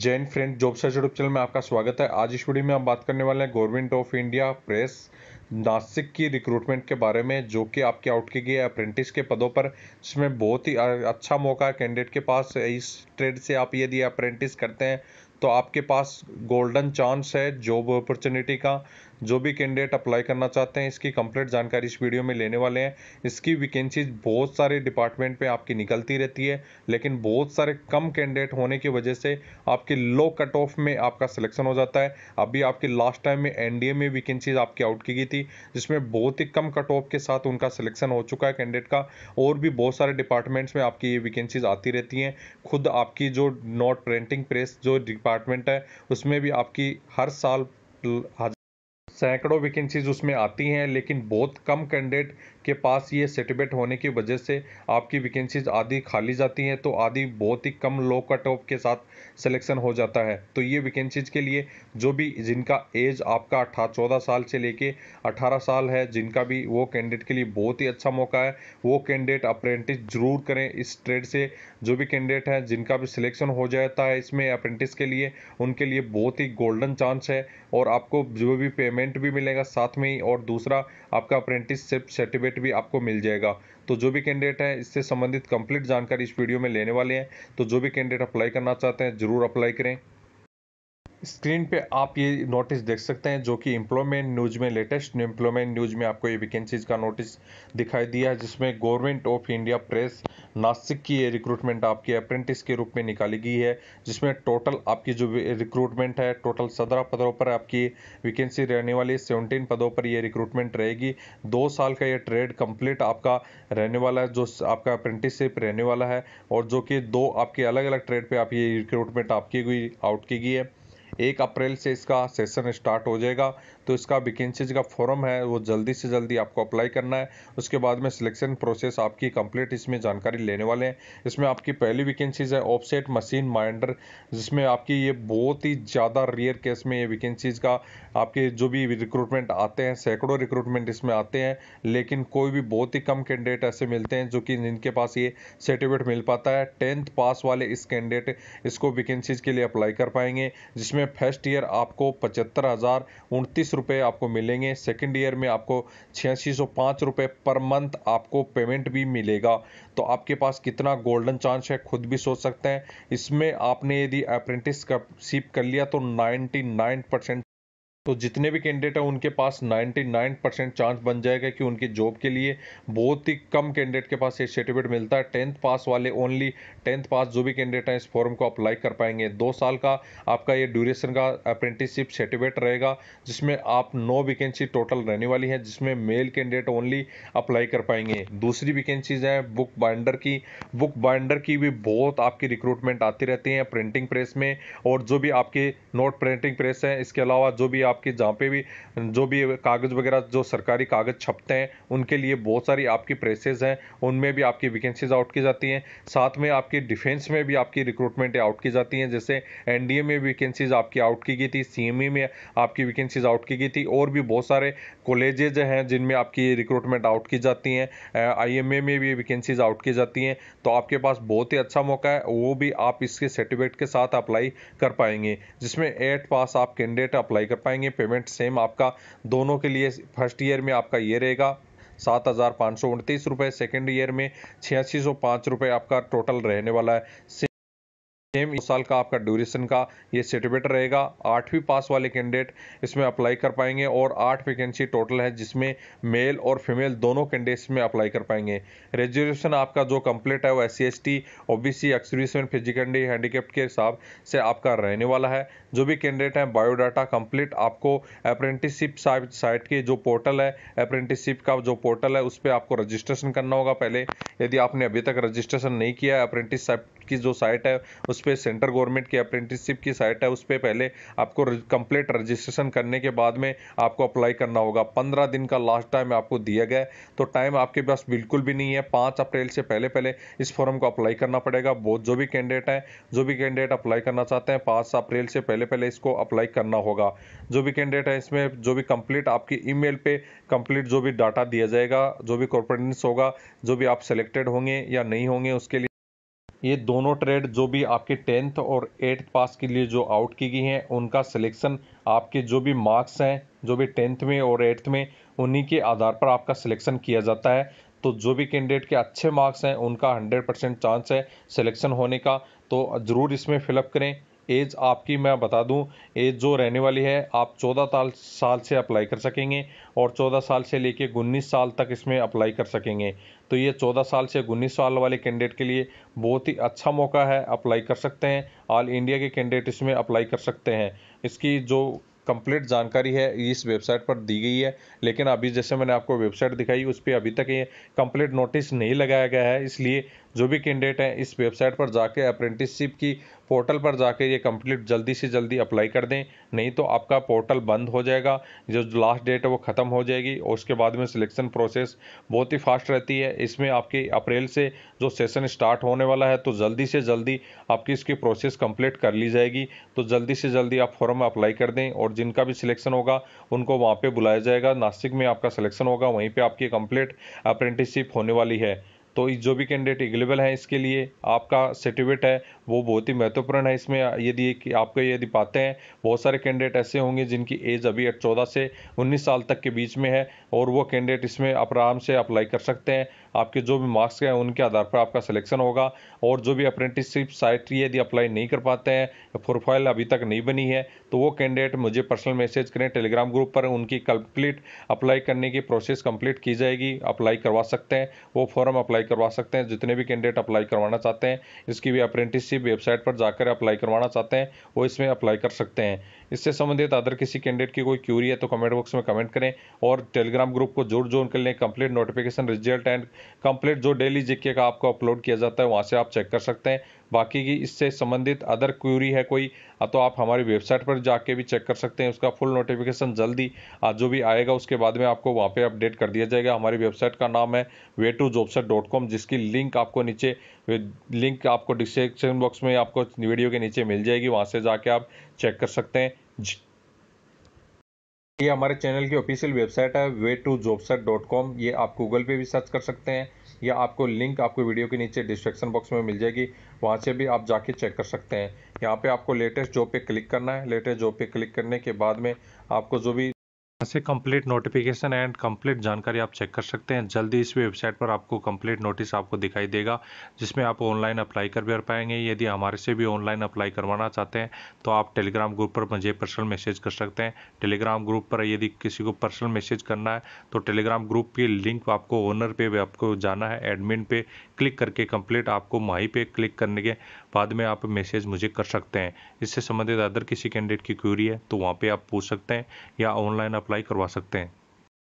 Jain friend job search YouTube channel में आपका स्वागत है आज इस वीडियो में हम बात करने वाले हैं government of India press Nashik की रिक्रूटमेंट के बारे में जो कि आपके आउट की गई है अप्रेंटिस के पदों पर इसमें बहुत ही अच्छा मौका है कैंडिडेट के पास इस ट्रेड से आप यदि अप्रेंटिस करते हैं तो आपके पास गोल्डन चांस है जॉब अपॉर्चुनिटी का जो भी कैंडिडेट अप्लाई करना चाहते हैं इसकी कंप्लीट जानकारी इस वीडियो में लेने वाले हैं इसकी वैकेंसीज बहुत सारे डिपार्टमेंट पे आपकी निकलती रहती है लेकिन बहुत सारे कम कैंडिडेट होने की वजह से आपके लो कट ऑफ में आपका सिलेक्शन हो जाता है अभी आपके लास्ट टाइम में एनडीए में वैकेंसीज आपकी आउट की गई थी जिसमें बहुत ही कम कट ऑफ के साथ उनका सिलेक्शन हो चुका है कैंडिडेट का और भी बहुत सारे डिपार्टमेंट्स में आपकी ये वैकेंसीज आती रहती हैं खुद आपकी जो नॉट प्रिंटिंग प्रेस जो डिपार्ट डिपार्टमेंट है उसमें भी आपकी हर साल सैकड़ों वैकेंसीज उसमें आती हैं लेकिन बहुत कम कैंडिडेट के पास ये सेटिबेट होने की वजह से आपकी वैकेंसीज आधी खाली जाती हैं तो आधी बहुत ही कम लो कट ऑफ के साथ सिलेक्शन हो जाता है तो ये वैकेंसीज के लिए जो भी जिनका एज आपका अठा चौदह साल से लेके अठारह साल है जिनका भी वो कैंडिडेट के लिए बहुत ही अच्छा मौका है वो कैंडिडेट अप्रेंटिस जरूर करें इस ट्रेड से जो भी कैंडिडेट हैं जिनका भी सिलेक्शन हो जाता है इसमें अप्रेंटिस के लिए उनके लिए बहुत ही गोल्डन चांस है और आपको जो भी पेमेंट भी मिलेगा साथ में ही और दूसरा आपका अप्रेंटिस सर्टिफिकेट कैंडिडेट भी आपको मिल जाएगा तो जो भी कैंडिडेट है इससे संबंधित कंप्लीट जानकारी इस वीडियो में लेने वाले हैं तो जो भी कैंडिडेट अप्लाई करना चाहते हैं ज़रूर अप्लाई करें स्क्रीन पे आप ये नोटिस देख सकते हैं जो कि एम्प्लॉयमेंट न्यूज में लेटेस्ट एम्प्लॉयमेंट न्यूज में आपको ये वैकेंसीज का नोटिस दिखाई दिया है जिसमें government of India press Nashik की ये रिक्रूटमेंट आपकी अप्रेंटिस के रूप में निकाली गई है जिसमें टोटल आपकी जो रिक्रूटमेंट है टोटल सत्रह पदों पर आपकी वैकेंसी रहने वाली है सेवनटीन पदों पर ये रिक्रूटमेंट रहेगी दो साल का ये ट्रेड कंप्लीट आपका रहने वाला है जो आपका अप्रेंटिसशिप रहने वाला है और जो कि दो आपके अलग अलग ट्रेड पर आप ये रिक्रूटमेंट आपकी हुई आउट की गई है एक अप्रैल से इसका सेशन स्टार्ट हो जाएगा तो इसका वैकेंसीज का फॉर्म है वो जल्दी से जल्दी आपको अप्लाई करना है उसके बाद में सिलेक्शन प्रोसेस आपकी कंप्लीट इसमें जानकारी लेने वाले हैं इसमें आपकी पहली वैकेंसीज है ऑफसेट मशीन माइंडर जिसमें आपकी ये बहुत ही ज़्यादा रेयर केस में ये वैकेंसीज का आपके जो भी रिक्रूटमेंट आते हैं सैकड़ों रिक्रूटमेंट इसमें आते हैं लेकिन कोई भी बहुत ही कम कैंडिडेट ऐसे मिलते हैं जो कि जिनके पास ये सर्टिफिकेट मिल पाता है टेंथ पास वाले इस कैंडिडेट इसको वैकेंसीज के लिए अप्लाई कर पाएंगे जिसमें में फर्स्ट ईयर आपको पचहत्तर हज़ार उनतीस रुपये आपको मिलेंगे सेकेंड ईयर में आपको छियासी सौ पाँच रुपये पर मंथ आपको पेमेंट भी मिलेगा तो आपके पास कितना गोल्डन चांस है खुद भी सोच सकते हैं इसमें आपने यदि अप्रेंटिस कर लिया तो नाइन्टी नाइन परसेंट तो जितने भी कैंडिडेट हैं उनके पास 99 परसेंट चांस बन जाएगा कि उनकी जॉब के लिए बहुत ही कम कैंडिडेट के पास ये सर्टिफिकेट मिलता है टेंथ पास वाले ओनली टेंथ पास जो भी कैंडिडेट हैं इस फॉर्म को अप्लाई कर पाएंगे दो साल का आपका ये ड्यूरेशन का अप्रेंटिसशिप सर्टिफिकेट रहेगा जिसमें आप नौ वैकेंसी टोटल रहने वाली है जिसमें मेल कैंडिडेट ओनली अप्लाई कर पाएंगे दूसरी वैकेंसीज हैं बुक बाइंडर की बुक बाइंडर की भी बहुत आपकी रिक्रूटमेंट आती रहती है प्रिंटिंग प्रेस में और जो भी आपके नोट प्रिंटिंग प्रेस है इसके अलावा जो भी आपकी जहाँ पे भी जो भी कागज़ वगैरह जो सरकारी कागज़ छपते हैं उनके लिए बहुत सारी आपकी प्रेसेज हैं उनमें भी आपकी वैकेंसीज आउट की जाती हैं साथ में आपकी डिफेंस में भी आपकी रिक्रूटमेंट आउट की जाती हैं जैसे एन में वैकेंसीज आपकी आउट की गई थी सी e में आपकी वैकेंसीज आउट की गई थी और भी बहुत सारे कॉलेजेज हैं जिनमें आपकी रिक्रूटमेंट आउट की जाती हैं आई में भी वैकेंसीज आउट की जाती हैं तो आपके पास बहुत ही अच्छा मौका है वो भी आप इसके सर्टिफिकेट के साथ अप्लाई कर पाएंगे जिसमें एट पास आप कैंडिडेट अप्लाई कर पाएंगे करेंगे पेमेंट सेम आपका दोनों के लिए फर्स्ट ईयर में आपका ये रहेगा सात हज़ार पाँच सौ उनतीस रुपये सेकेंड ईयर में छियासी सौ पाँच रुपये आपका टोटल रहने वाला है सेम इस साल का आपका ड्यूरेशन का ये सर्टिफिकेट रहेगा आठवीं पास वाले कैंडिडेट इसमें अप्लाई कर पाएंगे और आठ वैकेंसी टोटल है जिसमें मेल और फीमेल दोनों कैंडिडेट्स में अप्लाई कर पाएंगे रेजुलेशन आपका जो कंप्लीट है वो S C S T O B C ex serviceman physically handicap के हिसाब से आपका रहने वाला है जो भी कैंडिडेट हैं बायोडाटा कंप्लीट आपको अप्रेंटिसशिप साइट के जो पोर्टल है अप्रेंटिसशिप का जो पोर्टल है उस पर आपको रजिस्ट्रेशन करना होगा पहले यदि आपने अभी तक रजिस्ट्रेशन नहीं किया है अप्रेंटिस की जो साइट है उस पर सेंटर गवर्नमेंट की अप्रेंटिसशिप की साइट है उस पर पहले आपको कंप्लीट रजिस्ट्रेशन करने के बाद में आपको अप्लाई करना होगा पंद्रह दिन का लास्ट टाइम आपको दिया गया तो टाइम आपके पास बिल्कुल भी नहीं है पाँच अप्रैल से पहले पहले इस फॉर्म को अप्लाई करना पड़ेगा बहुत जो भी कैंडिडेट हैं जो भी कैंडिडेट अप्लाई करना चाहते हैं पाँच अप्रैल से पहले पहले इसको अप्लाई करना होगा जो भी कैंडिडेट है इसमें जो भी कंप्लीट आपकी ईमेल पे कंप्लीट जो भी डाटा दिया जाएगा जो भी कॉर्पोरेटेंस होगा जो भी आप सेलेक्टेड होंगे या नहीं होंगे उसके लिए ये दोनों ट्रेड जो भी आपके टेंथ और एट्थ पास के लिए जो आउट की गई हैं उनका सिलेक्शन आपके जो भी मार्क्स हैं जो भी टेंथ में और एट्थ में उन्हीं के आधार पर आपका सिलेक्शन किया जाता है तो जो भी कैंडिडेट के अच्छे मार्क्स हैं उनका हंड्रेड परसेंट चांस है सिलेक्शन होने का तो ज़रूर इसमें फिलअप करें एज आपकी मैं बता दूं एज जो रहने वाली है आप 14 साल से अप्लाई कर सकेंगे और 14 साल से लेके उन्नीस साल तक इसमें अप्लाई कर सकेंगे तो ये 14 साल से उन्नीस साल वाले कैंडिडेट के लिए बहुत ही अच्छा मौका है अप्लाई कर सकते हैं ऑल इंडिया के कैंडिडेट इसमें अप्लाई कर सकते हैं इसकी जो कंप्लीट जानकारी है इस वेबसाइट पर दी गई है लेकिन अभी जैसे मैंने आपको वेबसाइट दिखाई उस पर अभी तक ये कंप्लीट नोटिस नहीं लगाया गया है इसलिए जो भी कैंडिडेट हैं इस वेबसाइट पर जाके अप्रेंटिसशिप की पोर्टल पर जाके ये कंप्लीट जल्दी से जल्दी अप्लाई कर दें नहीं तो आपका पोर्टल बंद हो जाएगा जो लास्ट डेट है वो ख़त्म हो जाएगी और उसके बाद में सिलेक्शन प्रोसेस बहुत ही फास्ट रहती है इसमें आपके अप्रैल से जो सेशन स्टार्ट होने वाला है तो जल्दी से जल्दी आपकी इसकी प्रोसेस कम्प्लीट कर ली जाएगी तो जल्दी से जल्दी आप फॉर्म अप्लाई कर दें और जिनका भी सिलेक्शन होगा उनको वहाँ पर बुलाया जाएगा नासिक में आपका सिलेक्शन होगा वहीं पर आपकी कम्प्लीट अप्रेंटिसशिप होने वाली है तो जो भी कैंडिडेट एग्लेबल हैं इसके लिए आपका सर्टिफिकेट है वो बहुत ही महत्वपूर्ण है इसमें यदि कि आपके यदि पाते हैं बहुत सारे कैंडिडेट ऐसे होंगे जिनकी एज अभी चौदह से उन्नीस साल तक के बीच में है और वो कैंडिडेट इसमें आप आराम से अप्लाई कर सकते हैं आपके जो भी मार्क्स हैं उनके आधार पर आपका सिलेक्शन होगा और जो भी अप्रेंटिसशिप साइट यदि अप्लाई नहीं कर पाते हैं प्रोफाइल अभी तक नहीं बनी है तो वो कैंडिडेट मुझे पर्सनल मैसेज करें टेलीग्राम ग्रुप पर उनकी कंप्लीट अप्लाई करने की प्रोसेस कंप्लीट की जाएगी अप्लाई करवा सकते हैं वो फॉर्म अप्लाई करवा सकते हैं जितने भी कैंडिडेट अप्लाई करवाना चाहते हैं इसकी भी अप्रेंटिसशिप वेबसाइट पर जाकर अप्लाई करवाना चाहते हैं वो इसमें अप्लाई कर सकते हैं इससे संबंधित अदर किसी कैंडिडेट की कोई क्यूरी है तो कमेंट बॉक्स में कमेंट करें और टेलीग्राम ग्रुप को जोड़ जोड़ कर लें complete notification result and complete जो डेली जिक्के का आपको अपलोड किया जाता है वहाँ से आप चेक कर सकते हैं बाकी की इससे संबंधित अदर क्यूरी है कोई तो आप हमारी वेबसाइट पर जाके भी चेक कर सकते हैं उसका फुल नोटिफिकेशन जल्दी आज जो भी आएगा उसके बाद में आपको वहाँ पे अपडेट कर दिया जाएगा हमारी वेबसाइट का नाम है वे टू डॉट कॉम जिसकी लिंक आपको नीचे लिंक आपको डिस्क्रिप्शन बॉक्स में आपको वीडियो के नीचे मिल जाएगी वहाँ से जाके आप चेक कर सकते हैं ये हमारे चैनल की ऑफिशियल वेबसाइट है वे टू जॉबसर डॉट कॉम ये आप गूगल पे भी सर्च कर सकते हैं या आपको लिंक आपको वीडियो के नीचे डिस्क्रिप्शन बॉक्स में मिल जाएगी वहाँ से भी आप जाके चेक कर सकते हैं यहाँ पे आपको लेटेस्ट जॉब पे क्लिक करना है लेटेस्ट जॉब पे क्लिक करने के बाद में आपको जो भी से कंप्लीट नोटिफिकेशन एंड कंप्लीट जानकारी आप चेक कर सकते हैं जल्दी इस वेबसाइट पर आपको कंप्लीट नोटिस आपको दिखाई देगा जिसमें आप ऑनलाइन अप्लाई कर भी पाएंगे यदि हमारे से भी ऑनलाइन अप्लाई करवाना चाहते हैं तो आप टेलीग्राम ग्रुप पर मुझे पर्सनल मैसेज कर सकते हैं टेलीग्राम ग्रुप पर यदि किसी को पर्सनल मैसेज करना है तो टेलीग्राम ग्रुप की लिंक आपको ओनर पे आपको जाना है एडमिन पे क्लिक करके कंप्लीट आपको माही पे क्लिक करने के बाद में आप मैसेज मुझे कर सकते हैं इससे संबंधित अदर किसी कैंडिडेट की क्यूरी है तो वहाँ पर आप पूछ सकते हैं या ऑनलाइन अप्लाई अप्लाई करवा सकते हैं